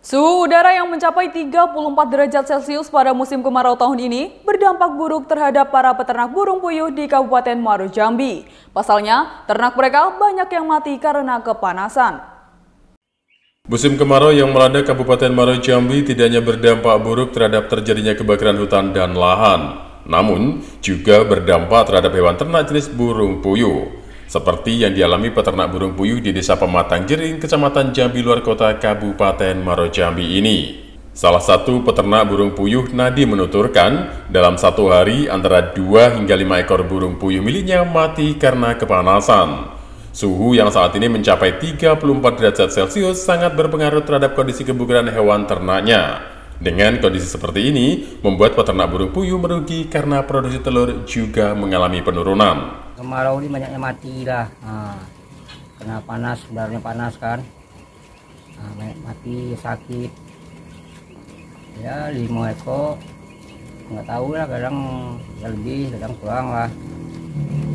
Suhu udara yang mencapai 34 derajat Celcius pada musim kemarau tahun ini berdampak buruk terhadap para peternak burung puyuh di Kabupaten Muaro Jambi. Pasalnya, ternak mereka banyak yang mati karena kepanasan. Musim kemarau yang melanda Kabupaten Muaro Jambi tidak hanya berdampak buruk terhadap terjadinya kebakaran hutan dan lahan, namun juga berdampak terhadap hewan ternak jenis burung puyuh seperti yang dialami peternak burung puyuh di Desa Pematang Jering, Kecamatan Jambi Luar Kota, Kabupaten Maro Jambi ini. Salah satu peternak burung puyuh Nadi menuturkan, dalam satu hari antara 2 hingga 5 ekor burung puyuh miliknya mati karena kepanasan. Suhu yang saat ini mencapai 34 derajat Celcius sangat berpengaruh terhadap kondisi kebugaran hewan ternaknya. Dengan kondisi seperti ini, membuat peternak burung puyuh merugi karena produksi telur juga mengalami penurunan kemarau ini banyaknya mati lah nah, kena panas sebenarnya panas kan nah, mati sakit ya lima ekor nggak tahu lah kadang ya lebih kadang kurang lah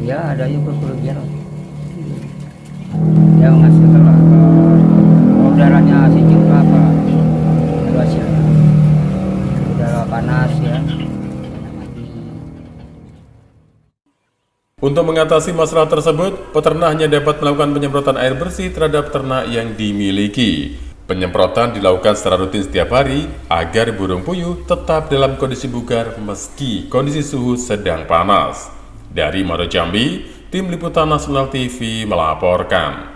ya ada juga kerugian ya menghasilkan lah udaranya darahnya sejuk apa hasilnya udara panas ya Untuk mengatasi masalah tersebut, peternak hanya dapat melakukan penyemprotan air bersih terhadap ternak yang dimiliki. Penyemprotan dilakukan secara rutin setiap hari agar burung puyuh tetap dalam kondisi bugar meski kondisi suhu sedang panas. Dari Maro Jambi, Tim Liputan Nasional TV melaporkan.